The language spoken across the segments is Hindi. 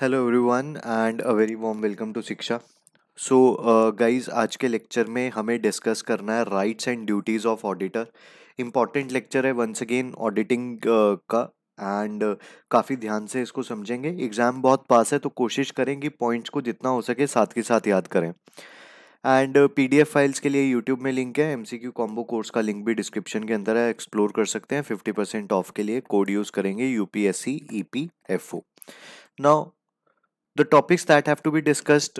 Hello everyone and a very warm welcome to Shiksha so guys आज के लेक्चर में हमें डिस्कस करना है rights and duties of auditor important lecture है वंस अगेन ऑडिटिंग का एंड uh, काफ़ी ध्यान से इसको समझेंगे एग्ज़ाम बहुत पास है तो कोशिश करें कि पॉइंट्स को जितना हो सके साथ के साथ याद करें and P D F files के लिए यूट्यूब में लिंक है M C Q combo course का लिंक भी डिस्क्रिप्शन के अंदर है एक्सप्लोर कर सकते हैं फिफ्टी परसेंट ऑफ के लिए कोड यूज़ करेंगे U P S C E P F O now the topics that have to be discussed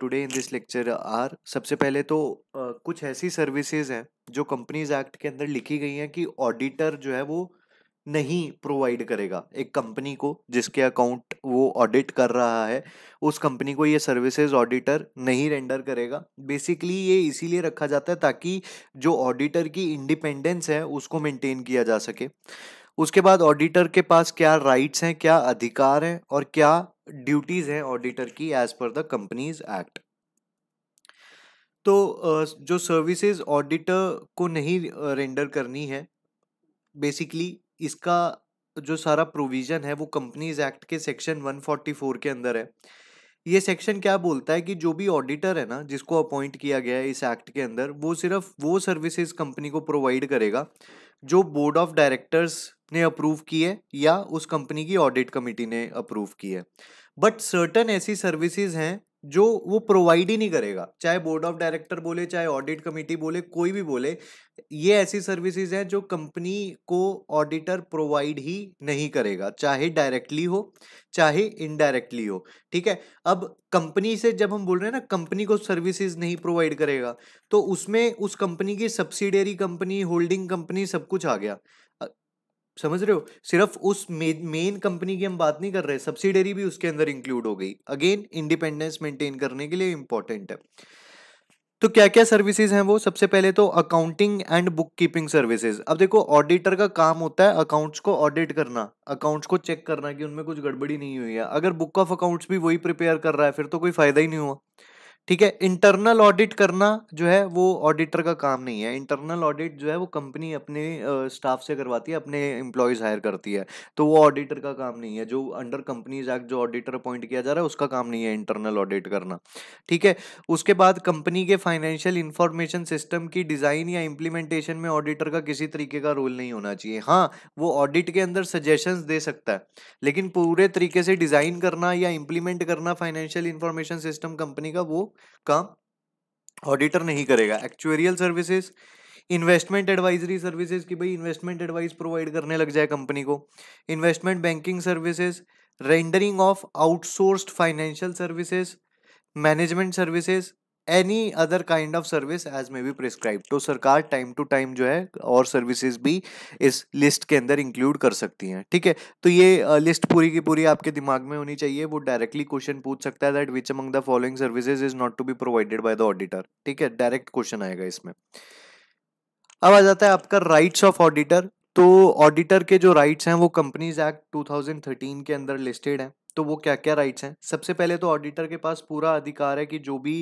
today in this lecture are सबसे पहले तो uh, कुछ ऐसी सर्विसेज हैं जो कंपनीज एक्ट के अंदर लिखी गई हैं कि ऑडिटर जो है वो नहीं प्रोवाइड करेगा एक कंपनी को जिसके अकाउंट वो ऑडिट कर रहा है उस कंपनी को ये सर्विसेज ऑडिटर नहीं रेंडर करेगा बेसिकली ये इसीलिए रखा जाता है ताकि जो ऑडिटर की इंडिपेंडेंस है उसको मेंटेन किया जा सके उसके बाद ऑडिटर के पास क्या राइट्स हैं क्या अधिकार हैं और क्या ड्यूटीज़ हैं ऑडिटर की as per the companies act तो जो सर्विसेज ऑडिटर को नहीं रेंडर करनी है बेसिकली इसका जो सारा प्रोविज़न है वो कंपनीज एक्ट के सेक्शन 144 के अंदर है ये सेक्शन क्या बोलता है कि जो भी ऑडिटर है ना जिसको अपॉइंट किया गया है इस एक्ट के अंदर वो सिर्फ वो सर्विसेज कंपनी को प्रोवाइड करेगा जो बोर्ड ऑफ डायरेक्टर्स ने अप्रूव की है या उस कंपनी की ऑडिट कमेटी ने अप्रूव की है बट सर्टन ऐसी सर्विसेज हैं जो वो प्रोवाइड ही नहीं करेगा चाहे बोर्ड ऑफ डायरेक्टर बोले चाहे ऑडिट कमेटी बोले कोई भी बोले ये ऐसी सर्विसेज हैं जो कंपनी को ऑडिटर प्रोवाइड ही नहीं करेगा चाहे डायरेक्टली हो चाहे इनडायरेक्टली हो ठीक है अब कंपनी से जब हम बोल रहे हैं ना कंपनी को सर्विसेज नहीं प्रोवाइड करेगा तो उसमें उस कंपनी की सब्सिडरी कंपनी होल्डिंग कंपनी सब कुछ आ गया समझ रहे हो सिर्फ उस मेन कंपनी की हम बात नहीं कर रहे सब्सिडरी भी उसके अंदर इंक्लूड हो गई अगेन इंडिपेंडेंस मेंटेन करने के लिए इंपॉर्टेंट है तो क्या क्या सर्विसेज हैं वो सबसे पहले तो accounting and book keeping services अब देखो ऑडिटर का काम होता है अकाउंट्स को ऑडिट करना अकाउंट्स को चेक करना कि उनमें कुछ गड़बड़ी नहीं हुई है अगर बुक ऑफ अकाउंट्स भी वही प्रिपेयर कर रहा है फिर तो कोई फायदा ही नहीं हुआ ठीक है इंटरनल ऑडिट करना जो है वो ऑडिटर का काम नहीं है इंटरनल ऑडिट जो है वो कंपनी अपने स्टाफ से करवाती है अपने एम्प्लॉयज़ हायर करती है तो वो ऑडिटर का काम नहीं है जो अंडर कंपनीज एक्ट जो ऑडिटर अपॉइंट किया जा रहा है उसका काम नहीं है इंटरनल ऑडिट करना ठीक है उसके बाद कंपनी के फाइनेंशियल इंफॉर्मेशन सिस्टम की डिज़ाइन या इम्प्लीमेंटेशन में ऑडिटर का किसी तरीके का रोल नहीं होना चाहिए हाँ वो ऑडिट के अंदर सजेशंस दे सकता है लेकिन पूरे तरीके से डिज़ाइन करना या इम्प्लीमेंट करना फाइनेंशियल इंफॉर्मेशन सिस्टम कंपनी का वो का ऑडिटर नहीं करेगा actuarial services investment advisory services की भाई इन्वेस्टमेंट एडवाइस प्रोवाइड करने लग जाए कंपनी को investment banking services rendering of outsourced financial services management services any other kind of service as may be prescribed तो सरकार टाइम टू टाइम जो है और सर्विसेज भी इस लिस्ट के अंदर इंक्लूड कर सकती हैं ठीक है थीके? तो ये लिस्ट पूरी की पूरी आपके दिमाग में होनी चाहिए वो डायरेक्टली क्वेश्चन पूछ सकता है that which among the following services is not to be provided by the auditor ठीक है डायरेक्ट क्वेश्चन आएगा इसमें अब आ जाता है आपका राइट्स ऑफ ऑडिटर तो ऑडिटर के जो राइट्स हैं वो कंपनीज एक्ट 2013 के अंदर लिस्टेड हैं तो वो क्या क्या राइट्स हैं सबसे पहले तो ऑडिटर के पास पूरा अधिकार है कि जो भी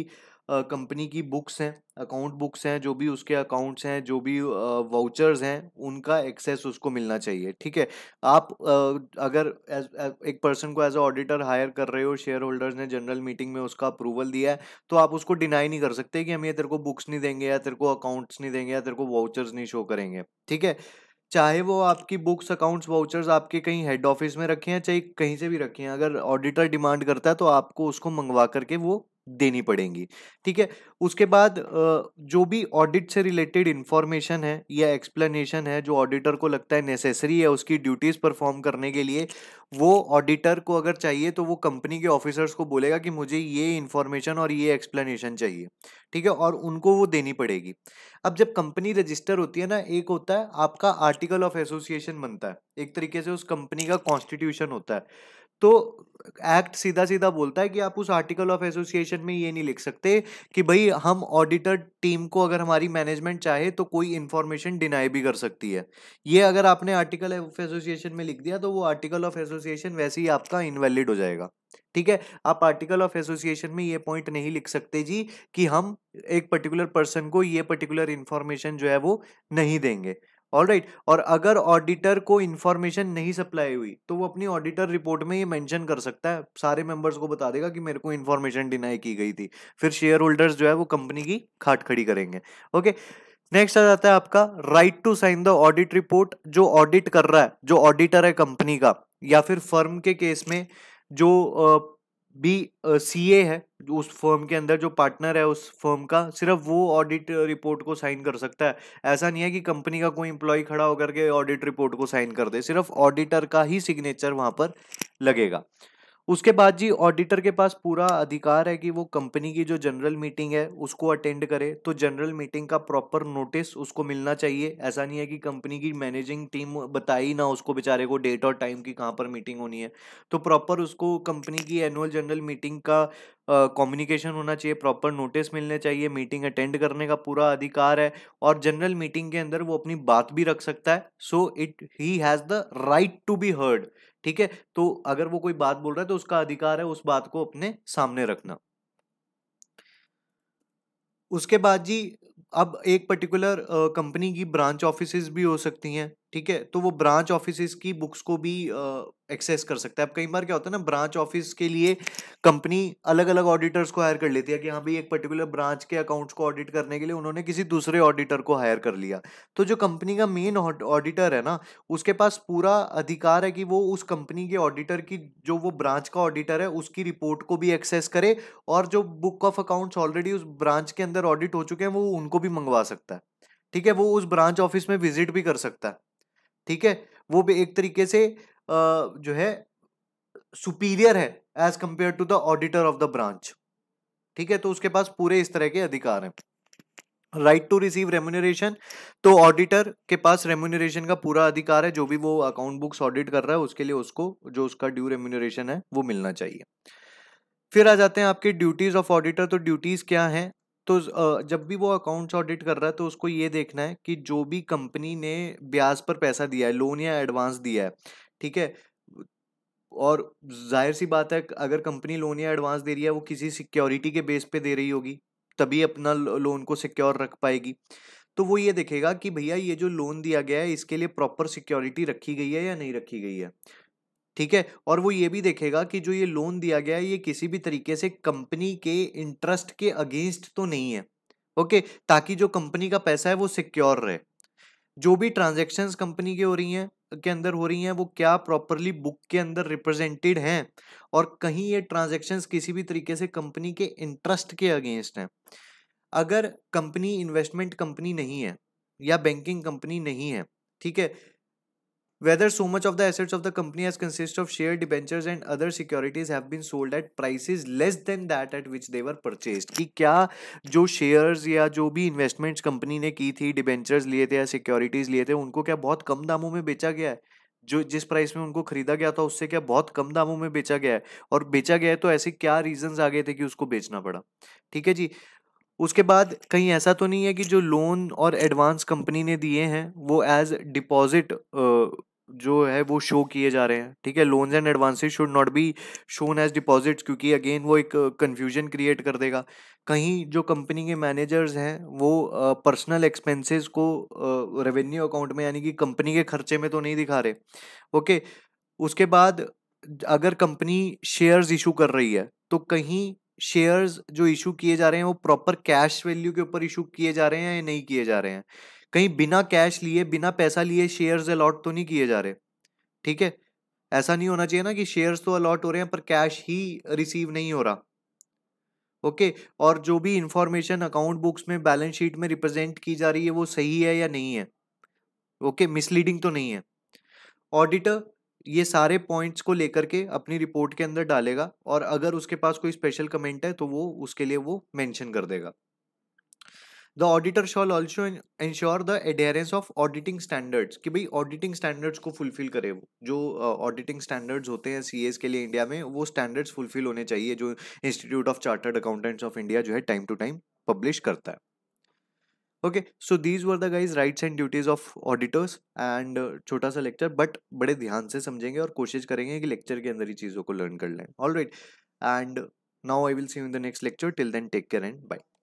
कंपनी की बुक्स हैं अकाउंट बुक्स हैं जो भी उसके अकाउंट्स हैं जो भी वाउचर्स हैं उनका एक्सेस उसको मिलना चाहिए ठीक है आप अगर एज एक पर्सन को एज अ ऑडिटर हायर कर रहे हो शेयर होल्डर्स ने जनरल मीटिंग में उसका अप्रूवल दिया है तो आप उसको डिनाई नहीं कर सकते कि हम ये तेरे को बुक्स नहीं देंगे या तेरे को अकाउंट्स नहीं देंगे या तेरे को वाउचर्स नहीं शो करेंगे ठीक है चाहे वो आपकी बुक्स अकाउंट्स वाउचर्स आपके कहीं हेड ऑफिस में रखे हैं चाहे कहीं से भी रखे हैं अगर ऑडिटर डिमांड करता है तो आपको उसको मंगवा करके वो देनी पड़ेंगी ठीक है उसके बाद जो भी ऑडिट से रिलेटेड इन्फॉर्मेशन है या एक्सप्लेनेशन है जो ऑडिटर को लगता है नेसेसरी है उसकी ड्यूटीज़ परफॉर्म करने के लिए वो ऑडिटर को अगर चाहिए तो वो कंपनी के ऑफिसर्स को बोलेगा कि मुझे ये इन्फॉर्मेशन और ये एक्सप्लेनेशन चाहिए ठीक है और उनको वो देनी पड़ेगी अब जब कंपनी रजिस्टर होती है ना एक होता है आपका आर्टिकल ऑफ एसोसिएशन बनता है एक तरीके से उस कंपनी का कॉन्स्टिट्यूशन होता है तो एक्ट सीधा सीधा बोलता है कि आप उस आर्टिकल ऑफ एसोसिएशन में ये नहीं लिख सकते कि भाई हम ऑडिटर टीम को अगर हमारी मैनेजमेंट चाहे तो कोई इन्फॉर्मेशन डिनाई भी कर सकती है ये अगर आपने आर्टिकल ऑफ एसोसिएशन में लिख दिया तो वो आर्टिकल ऑफ एसोसिएशन वैसे ही आपका इनवैलिड हो जाएगा ठीक है आप आर्टिकल ऑफ एसोसिएशन में ये पॉइंट नहीं लिख सकते जी कि हम एक पर्टिकुलर पर्सन को ये पर्टिकुलर इन्फॉर्मेशन जो है वो नहीं देंगे ऑल राइट right. और अगर ऑडिटर को इन्फॉर्मेशन नहीं सप्लाई हुई तो वो अपनी ऑडिटर रिपोर्ट में ये मेंशन कर सकता है सारे मेंबर्स को बता देगा कि मेरे को इन्फॉर्मेशन डिनाई की गई थी फिर शेयर होल्डर्स जो है वो कंपनी की खाट खड़ी करेंगे ओके नेक्स्ट आ जाता है आपका right to sign the audit report जो ऑडिट कर रहा है जो ऑडिटर है कंपनी का या फिर फर्म के केस में जो भी सी ए है जो उस फर्म के अंदर जो पार्टनर है उस फर्म का सिर्फ वो ऑडिट रिपोर्ट को साइन कर सकता है ऐसा नहीं है कि कंपनी का कोई इंप्लॉई खड़ा होकर के ऑडिट रिपोर्ट को साइन कर दे सिर्फ ऑडिटर का ही सिग्नेचर वहाँ पर लगेगा उसके बाद जी ऑडिटर के पास पूरा अधिकार है कि वो कंपनी की जो जनरल मीटिंग है उसको अटेंड करे तो जनरल मीटिंग का प्रॉपर नोटिस उसको मिलना चाहिए ऐसा नहीं है कि कंपनी की मैनेजिंग टीम बताई ना उसको बेचारे को डेट और टाइम की कहाँ पर मीटिंग होनी है तो प्रॉपर उसको कंपनी की एनुअल जनरल मीटिंग का कम्युनिकेशन होना चाहिए प्रॉपर नोटिस मिलने चाहिए मीटिंग अटेंड करने का पूरा अधिकार है और जनरल मीटिंग के अंदर वो अपनी बात भी रख सकता है so it he has the right to be heard ठीक है तो अगर वो कोई बात बोल रहा है तो उसका अधिकार है उस बात को अपने सामने रखना उसके बाद जी अब एक पर्टिकुलर कंपनी की ब्रांच ऑफिस भी हो सकती हैं ठीक है तो वो ब्रांच ऑफिस की बुक्स को भी एक्सेस कर सकता है अब कई बार क्या होता है ना ब्रांच ऑफिस के लिए कंपनी अलग अलग ऑडिटर्स को हायर कर लेती है कि हाँ भाई एक पर्टिकुलर ब्रांच के अकाउंट्स को ऑडिट करने के लिए उन्होंने किसी दूसरे ऑडिटर को हायर कर लिया तो जो कंपनी का मेन ऑडिटर है ना उसके पास पूरा अधिकार है कि वो उस कंपनी के ऑडिटर की जो वो ब्रांच का ऑडिटर है उसकी रिपोर्ट को भी एक्सेस करे और जो बुक ऑफ अकाउंट्स ऑलरेडी उस ब्रांच के अंदर ऑडिट हो चुके हैं वो उनको भी मंगवा सकता है ठीक है वो उस ब्रांच ऑफिस में विजिट भी कर सकता है ठीक है वो भी एक तरीके से जो है सुपीरियर है as compare to the auditor of the branch ठीक है तो उसके पास पूरे इस तरह के अधिकार हैं राइट टू रिसीव रेम्यूनरेशन तो ऑडिटर के पास रेम्यूनरेशन का पूरा अधिकार है जो भी वो अकाउंट बुक्स ऑडिट कर रहा है उसके लिए उसको जो उसका ड्यू रेम्यूनरेशन है वो मिलना चाहिए फिर आ जाते हैं आपके ड्यूटीज ऑफ ऑडिटर तो ड्यूटीज क्या हैं तो जब भी वो अकाउंट्स ऑडिट कर रहा है तो उसको ये देखना है कि जो भी कंपनी ने ब्याज पर पैसा दिया है लोन या एडवांस दिया है ठीक है और जाहिर सी बात है अगर कंपनी लोन या एडवांस दे रही है वो किसी सिक्योरिटी के बेस पे दे रही होगी तभी अपना लोन को सिक्योर रख पाएगी तो वो ये देखेगा कि भैया ये जो लोन दिया गया है इसके लिए प्रॉपर सिक्योरिटी रखी गई है या नहीं रखी गई है ठीक है और वो ये भी देखेगा कि जो ये लोन दिया गया है ये किसी भी तरीके से कंपनी के इंटरेस्ट के अगेंस्ट तो नहीं है ओके ताकि जो कंपनी का पैसा है वो सिक्योर रहे जो भी ट्रांजेक्शन कंपनी के हो रही हैं के अंदर हो रही हैं वो क्या प्रॉपरली बुक के अंदर रिप्रेजेंटेड हैं और कहीं ये ट्रांजेक्शन किसी भी तरीके से कंपनी के इंटरेस्ट के अगेंस्ट हैं अगर कंपनी इन्वेस्टमेंट कंपनी नहीं है या बैंकिंग कंपनी नहीं है ठीक है whether so much of the assets of the company as consists of share debentures and other securities have been sold at prices less than that at which they were purchased कि क्या जो shares या जो भी investments कंपनी ने की थी debentures लिए थे या securities लिए थे उनको क्या बहुत कम दामों में बेचा गया है जो जिस प्राइस में उनको खरीदा गया था उससे क्या बहुत कम दामों में बेचा गया है और बेचा गया है तो ऐसे क्या रीजंस आ गए थे कि उसको बेचना पड़ा ठीक है जी उसके बाद कहीं ऐसा तो नहीं है कि जो लोन और एडवांस कंपनी ने दिए हैं वो एज डिपॉजिट जो है वो शो किए जा रहे हैं ठीक है loans and advances should not be shown as deposits क्योंकि अगेन वो एक कन्फ्यूजन क्रिएट कर देगा कहीं जो कंपनी के मैनेजर्स हैं वो पर्सनल एक्सपेंसेस को रेवेन्यू अकाउंट में यानी कि कंपनी के खर्चे में तो नहीं दिखा रहे ओके okay, उसके बाद अगर कंपनी शेयर्स इशू कर रही है तो कहीं शेयर्स जो इशू किए जा रहे हैं वो प्रॉपर कैश वैल्यू के ऊपर इशू किए जा रहे हैं या नहीं किए जा रहे हैं कहीं बिना कैश लिए बिना पैसा लिए शेयर्स अलॉट तो नहीं किए जा रहे ठीक है ऐसा नहीं होना चाहिए ना कि शेयर्स तो अलॉट हो रहे हैं पर कैश ही रिसीव नहीं हो रहा ओके okay, और जो भी इंफॉर्मेशन अकाउंट बुक्स में बैलेंस शीट में रिप्रेजेंट की जा रही है वो सही है या नहीं है ओके मिसलीडिंग तो नहीं है ऑडिटर ये सारे पॉइंट्स को लेकर के अपनी रिपोर्ट के अंदर डालेगा और अगर उसके पास कोई स्पेशल कमेंट है तो वो उसके लिए वो मेंशन कर देगा the auditor shall also ensure the adherence of auditing standards कि भाई ऑडिटिंग स्टैंडर्ड्स को फुलफिल करे वो जो ऑडिटिंग uh, स्टैंडर्ड्स होते हैं सी के लिए इंडिया में वो स्टैंडर्ड्स फुलफिल होने चाहिए जो Institute of Chartered Accountants of India जो है टाइम टू टाइम पब्लिश करता है okay so these were the guys rights and duties of auditors and छोटा सा लेक्चर बट बड़े ध्यान से समझेंगे और कोशिश करेंगे कि लेक्चर के अंदर ही चीज़ों को लर्न कर लें all right and now I will see you in the next lecture till then take care and bye